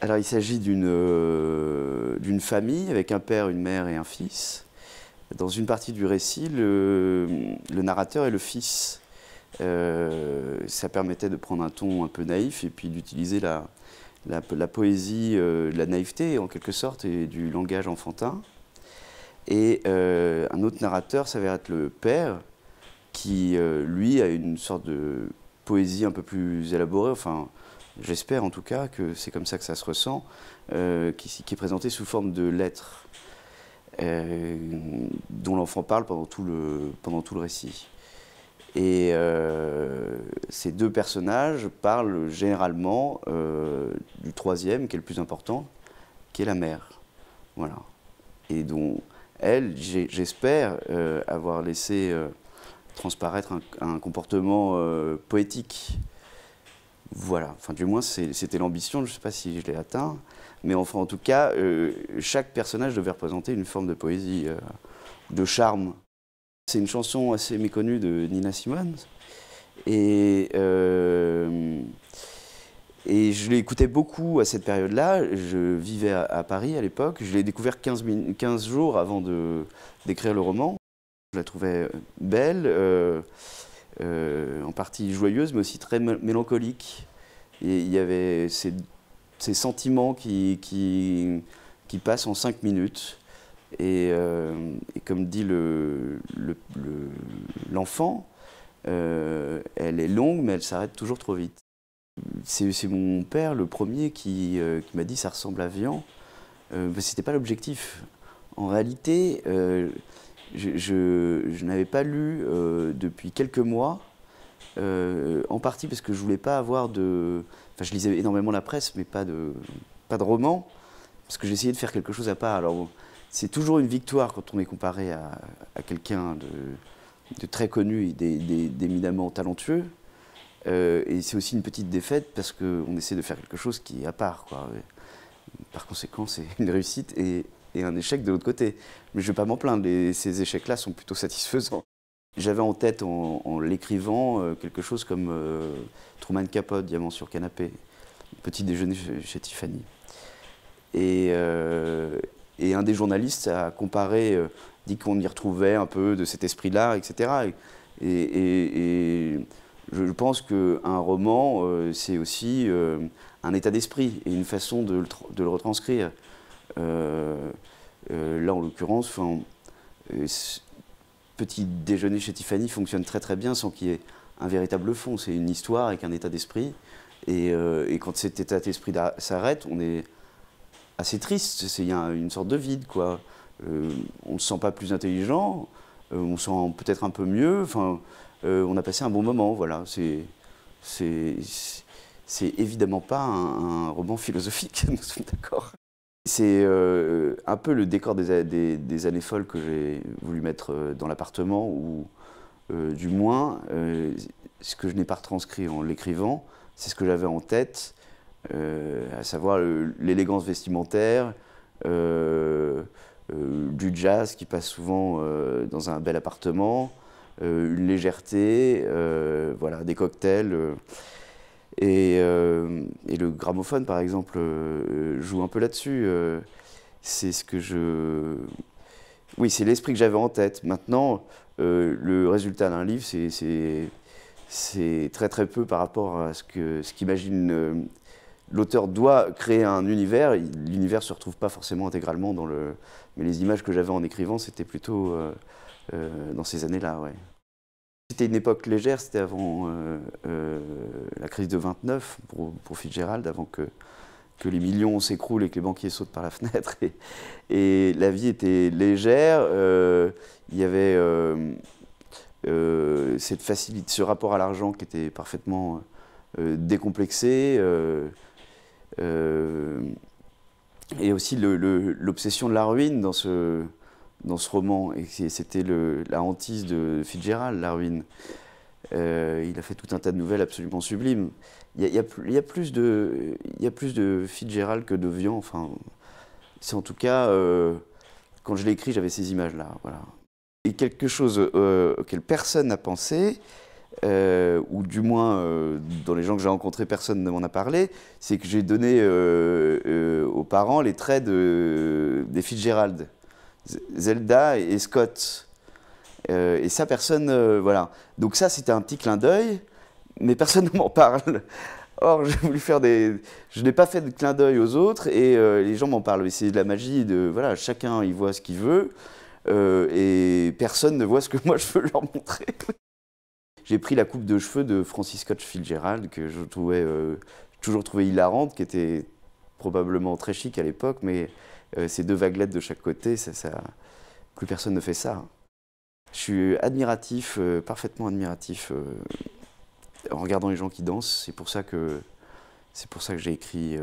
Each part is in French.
Alors il s'agit d'une euh, d'une famille avec un père, une mère et un fils. Dans une partie du récit, le, le narrateur est le fils. Euh, ça permettait de prendre un ton un peu naïf et puis d'utiliser la, la, poésie, euh, la naïveté en quelque sorte et du langage enfantin. Et un autre narrateur s'avère être le père, qui, euh, lui, a une sorte de poésie un peu plus élaborée, enfin, j'espère en tout cas que c'est comme ça que ça se ressent, euh, qui, est présenté sous forme de lettres euh, dont l'enfant parle pendant tout le, pendant tout le récit. Et ces deux personnages parlent généralement du troisième, qui est le plus important, qui est la mère. Voilà. Et dont elle, j'espère avoir laissé transparaître un, comportement euh, poétique. Voilà, enfin du moins c'était l'ambition, je ne sais pas si je l'ai atteint, mais enfin en tout cas, euh, chaque personnage devait représenter une forme de poésie, euh, de charme. C'est une chanson assez méconnue de Nina Simone, et, et je l'écoutais beaucoup à cette période-là, je vivais à, Paris à l'époque, je l'ai découvert 15, 15 jours avant d'écrire le roman, la trouvais euh, belle, euh, euh, en partie joyeuse, mais aussi très mélancolique. Et il y avait ces, ces sentiments qui, qui, qui, passent en cinq minutes. Et, comme dit l'enfant, le, le, elle est longue, mais elle s'arrête toujours trop vite. C'est mon père, le premier, qui, m'a dit ça ressemble à Vian. Euh, n'était pas l'objectif. En réalité, je, n'avais pas lu euh, depuis quelques mois, euh, en partie parce que je voulais pas avoir de. Enfin, je lisais énormément la presse, mais pas de, pas de roman, parce que j'essayais de faire quelque chose à part. Alors, c'est toujours une victoire quand on est comparé à, à quelqu'un de, de, très connu et d'éminemment talentueux. Euh, et c'est aussi une petite défaite parce qu'on essaie de faire quelque chose qui est à part. Quoi. Par conséquent, c'est une réussite. Et et un échec de l'autre côté. Mais je ne vais pas m'en plaindre, ces échecs-là sont plutôt satisfaisants. J'avais en tête, en, l'écrivant, euh, quelque chose comme euh, Truman Capote, Diamant sur canapé, petit déjeuner chez, Tiffany. Euh, et, un des journalistes a comparé, dit qu'on y retrouvait un peu de cet esprit-là, etc. Et, je pense qu'un roman, c'est aussi un état d'esprit et une façon de le retranscrire. Euh, euh, là, en l'occurrence, euh, petit déjeuner chez Tiffany fonctionne très très bien sans qu'il y ait un véritable fond. C'est une histoire avec un état d'esprit. Et, quand cet état d'esprit s'arrête, on est assez triste. Il y a une sorte de vide, quoi. on ne se sent pas plus intelligent, on se sent peut-être un peu mieux. Enfin, on a passé un bon moment, voilà. C'est c'est évidemment pas un, un roman philosophique, nous sommes d'accord. C'est euh, un peu le décor des, années folles que j'ai voulu mettre euh, dans l'appartement, ou euh, du moins, ce que je n'ai pas retranscrit en l'écrivant, c'est ce que j'avais en tête, à savoir l'élégance vestimentaire, du jazz qui passe souvent dans un bel appartement, une légèreté, voilà, des cocktails. Euh, et, le gramophone, par exemple, euh, joue un peu là-dessus. Euh. c'est ce que je. Oui, c'est l'esprit que j'avais en tête. Maintenant, le résultat d'un livre, c'est c'est très très peu par rapport à ce que ce qu'imagine l'auteur doit créer un univers. L'univers se retrouve pas forcément intégralement dans le. Mais les images que j'avais en écrivant, c'était plutôt dans ces années-là, ouais. C'était une époque légère, c'était avant euh, euh, la crise de 29 pour, pour Fitzgerald, avant que, les millions s'écroulent et que les banquiers sautent par la fenêtre. Et, la vie était légère, euh, il y avait cette facilité, ce rapport à l'argent qui était parfaitement décomplexé. et aussi l'obsession de la ruine dans ce, dans ce roman, et c'était la hantise de Fitzgerald, la ruine. Euh, il a fait tout un tas de nouvelles absolument sublimes. Il y a, plus, de, plus de Fitzgerald que de Vian. Enfin, c'est en tout cas, euh, quand je l'ai écrit, j'avais ces images-là. Voilà. Et quelque chose euh, auquel personne n'a pensé, ou du moins dans les gens que j'ai rencontrés, personne ne m'en a parlé, c'est que j'ai donné aux parents les traits de, des Fitzgerald. Zelda et Scott. Euh, et ça, personne. Euh, voilà. Donc, ça, c'était un petit clin d'œil, mais personne ne m'en parle. Or, j'ai voulu faire des. Je n'ai pas fait de clin d'œil aux autres et euh, les gens m'en parlent. mais c'est de la magie de. Voilà, chacun il voit ce qu'il veut et personne ne voit ce que moi je veux leur montrer. j'ai pris la coupe de cheveux de Francis Scott Fitzgerald que je trouvais toujours trouvé hilarante, qui était probablement très chic à l'époque, mais euh, ces deux vaguelettes de chaque côté, plus personne ne fait ça. Je suis admiratif, euh, parfaitement admiratif euh, en regardant les gens qui dansent. C'est pour ça que c'est pour ça que j'ai écrit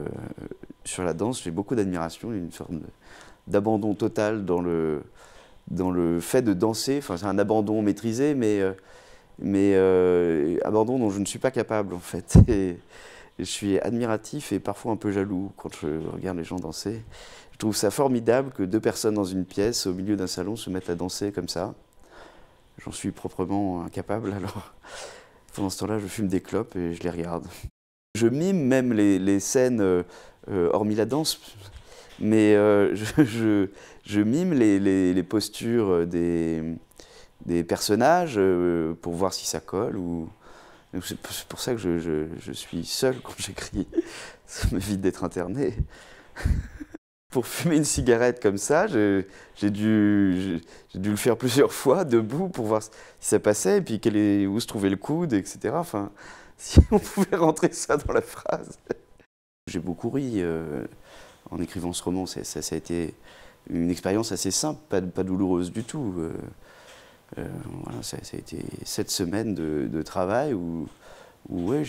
sur la danse. J'ai beaucoup d'admiration, une forme d'abandon total dans le dans le fait de danser. Enfin, c'est un abandon maîtrisé, mais mais abandon dont je ne suis pas capable en fait. je suis admiratif et parfois un peu jaloux quand je regarde les gens danser. Je trouve ça formidable que deux personnes dans une pièce, au milieu d'un salon, se mettent à danser comme ça. J'en suis proprement incapable, alors pendant ce temps-là, je fume des clopes et je les regarde. Je mime même les, scènes, euh, euh, hormis la danse, mais euh, je, je, mime les, les, postures des, des personnages pour voir si ça colle ou, c'est pour ça que je, suis seul quand j'écris. Ça m'évite d'être interné. pour fumer une cigarette comme ça, j'ai dû, dû, le faire plusieurs fois debout pour voir si ça passait, et puis est, où se trouvait le coude, etc. Enfin, si on pouvait rentrer ça dans la phrase. J'ai beaucoup ri euh, en écrivant ce roman. Ça, a été une expérience assez simple, pas, douloureuse du tout. Euh. Euh, voilà, ça, a été cette semaine de, travail où, ouais,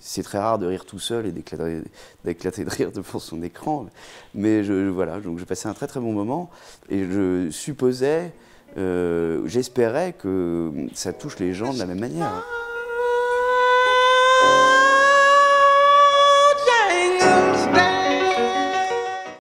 c'est très rare de rire tout seul et d'éclater de rire devant son écran. Mais je, je, voilà, donc j'ai passé un très très bon moment et je supposais, euh, j'espérais que ça touche les gens de la même manière.